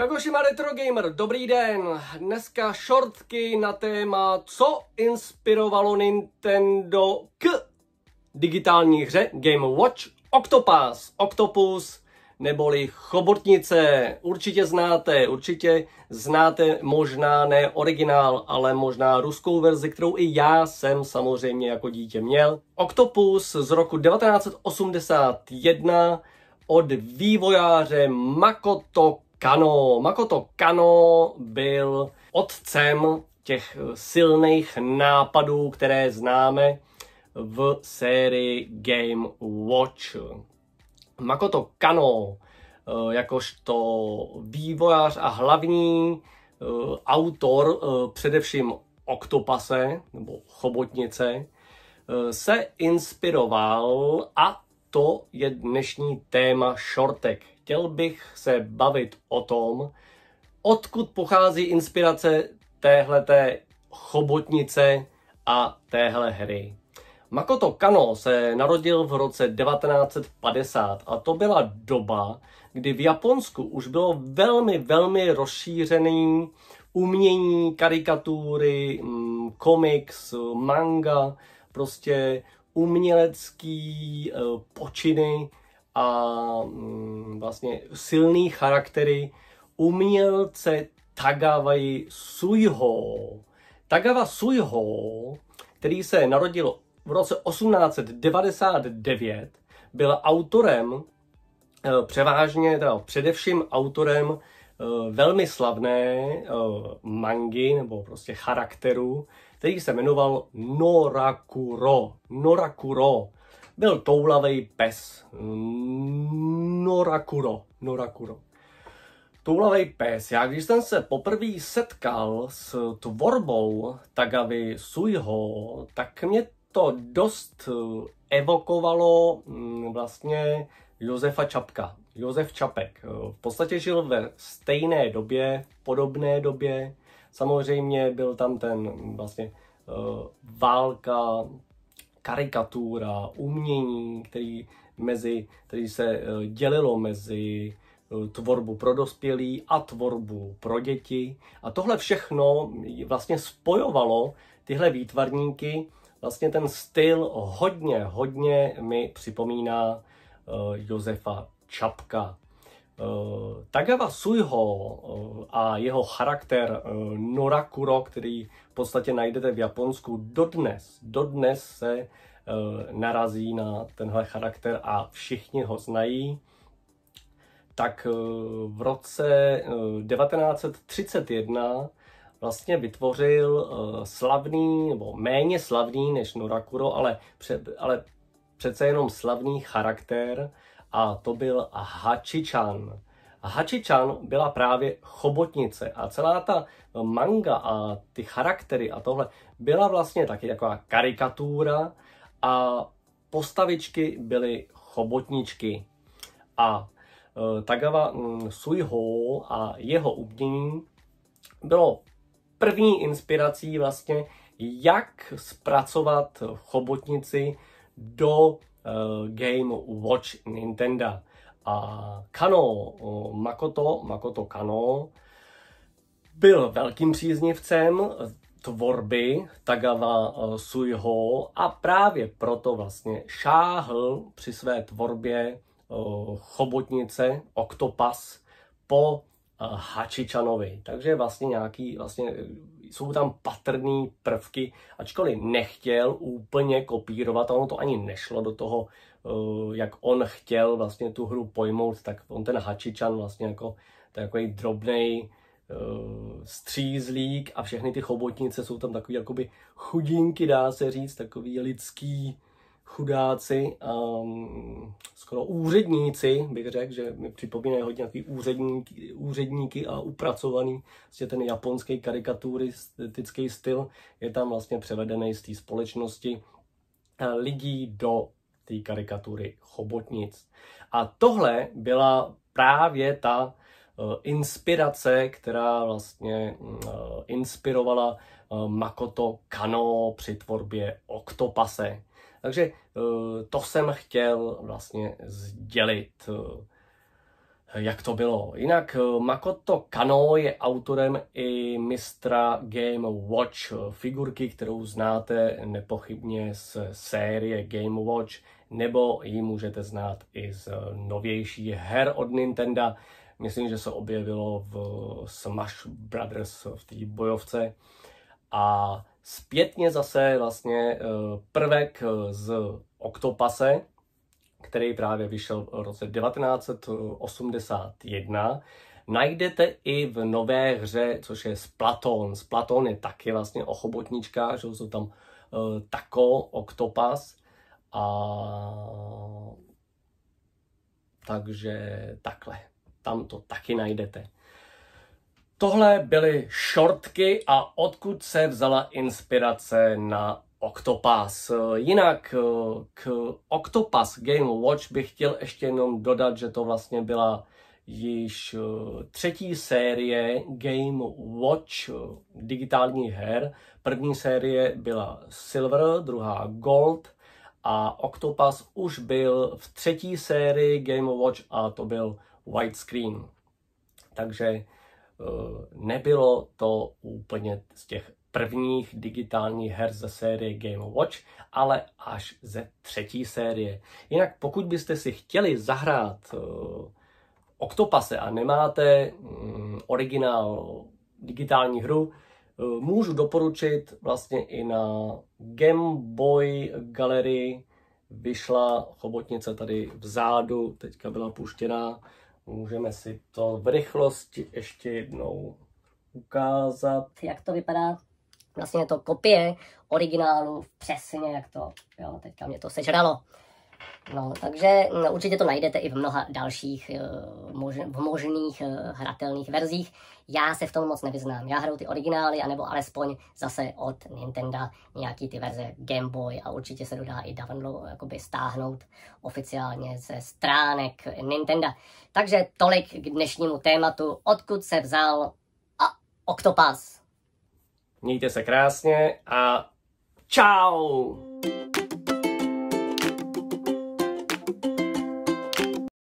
Kagoshima Retro Gamer, dobrý den. Dneska shortky na téma, co inspirovalo Nintendo k digitální hře Game Watch Octopus? Octopus neboli Chobotnice. Určitě znáte, určitě znáte možná ne originál, ale možná ruskou verzi, kterou i já jsem samozřejmě jako dítě měl. Octopus z roku 1981 od vývojáře Makoto Kano, Makoto Kano byl otcem těch silných nápadů, které známe v sérii Game Watch. Makoto Kano, eh, jakožto vývojář a hlavní eh, autor eh, především Oktopase nebo Chobotnice, se inspiroval a to je dnešní téma šortek chtěl bych se bavit o tom, odkud pochází inspirace téhleté chobotnice a téhle hry. Makoto Kano se narodil v roce 1950 a to byla doba, kdy v Japonsku už bylo velmi, velmi rozšířený umění, karikatury, mm, komiks, manga, prostě umělecký eh, počiny, a mm, vlastně silný charaktery umělce Tagavaji Suiho. Tagava Suiho, který se narodil v roce 1899, byl autorem, eh, převážně, teda především autorem eh, velmi slavné eh, mangy nebo prostě charakteru, který se jmenoval Norakuro. Norakuro byl toulavej pes. Norakuro. Norakuro. Toulavej pes. Já když jsem se poprvé setkal s tvorbou Tagavy Suiho, tak mě to dost eh, evokovalo mm, vlastně Josefa Čapka. Josef Čapek. Eh, v podstatě žil ve stejné době, podobné době. Samozřejmě byl tam ten mm, vlastně eh, válka karikatura, umění, který, mezi, který se eh, dělilo mezi eh, tvorbu pro dospělí a tvorbu pro děti. A tohle všechno vlastně spojovalo tyhle výtvarníky. Vlastně ten styl hodně, hodně mi připomíná eh, Josefa Čapka. Tagawa Suiho a jeho charakter eh, Norakuro, který v podstatě najdete v Japonsku, dodnes, dodnes se eh, narazí na tenhle charakter a všichni ho znají, tak eh, v roce 1931 vlastně vytvořil slavný, nebo méně slavný než Norakuro, ale, před, ale přece jenom slavný charakter a to byl Hachichan. Hachičan byla právě chobotnice a celá ta manga a ty charaktery a tohle byla vlastně taky taková karikatura a postavičky byly chobotničky. A e, Tagawa mm, Suiho a jeho umění bylo první inspirací vlastně, jak zpracovat chobotnici do e, Game Watch Nintendo a Kano, Makoto, Makoto Kano, byl velkým příznivcem tvorby Tagawa Suiho a právě proto vlastně šáhl při své tvorbě chobotnice Octopas po eh, Hachichanovi. Takže vlastně nějaký vlastně jsou tam patrné prvky, ačkoliv nechtěl úplně kopírovat, a ono to ani nešlo do toho, eh, jak on chtěl vlastně tu hru pojmout, tak on ten Hačičan vlastně jako takový drobný eh, střízlík a všechny ty chobotnice jsou tam takový jakoby chudinky, dá se říct, takový lidský, chudáci, um, skoro úředníci, bych řekl, že mi připomínají hodně takový úředníky, úředníky a upracovaný, vlastně ten japonský karikaturistický styl je tam vlastně převedený z té společnosti eh, lidí do té karikatury chobotnic. A tohle byla právě ta eh, inspirace, která vlastně eh, inspirovala Makoto Kano při tvorbě Oktopase takže eh, to jsem chtěl vlastně sdělit, eh, jak to bylo. Jinak eh, Makoto Kano je autorem i mistra Game Watch figurky, kterou znáte nepochybně z série Game Watch, nebo ji můžete znát i z novější her od Nintendo. Myslím, že se objevilo v Smash Brothers v té bojovce a zpětně zase vlastně eh, prvek eh, z Octopase, který právě vyšel v roce 1981, najdete i v nové hře, což je Splaton. Splaton je taky vlastně o chobotničkách, že jsou tam eh, tako, octopas a takže takhle. Tam to taky najdete. Tohle byly šortky a odkud se vzala inspirace na Octopass. Jinak eh, k Octopass Game Watch bych chtěl ještě jenom dodat, že to vlastně byla již eh, třetí série Game Watch eh, digitálních her. První série byla Silver, druhá Gold a Octopass už byl v třetí sérii Game Watch a to byl Widescreen. Takže Eh, nebylo to úplně z těch prvních digitálních her ze série Game Watch, ale až ze třetí série. Jinak pokud byste si chtěli zahrát eh, Octopase a nemáte mm, originál digitální hru, eh, můžu doporučit vlastně i na Game Boy Gallery vyšla chobotnice tady vzadu, teďka byla puštěná Můžeme si to v rychlosti ještě jednou ukázat. Jak to vypadá? Vlastně je to kopie originálu, přesně jak to, jo, teďka mě to sežralo. No, takže no, určitě to najdete i v mnoha dalších eh, v možných eh, hratelných verzích. Já se v tom moc nevyznám. Já hraju ty originály, anebo alespoň zase od Nintendo nějaký ty verze Game Boy a určitě se dodá i download, eh, jakoby stáhnout oficiálně ze stránek Nintendo. Takže tolik k dnešnímu tématu, odkud se vzal a Octopus. Mějte se krásně a čau!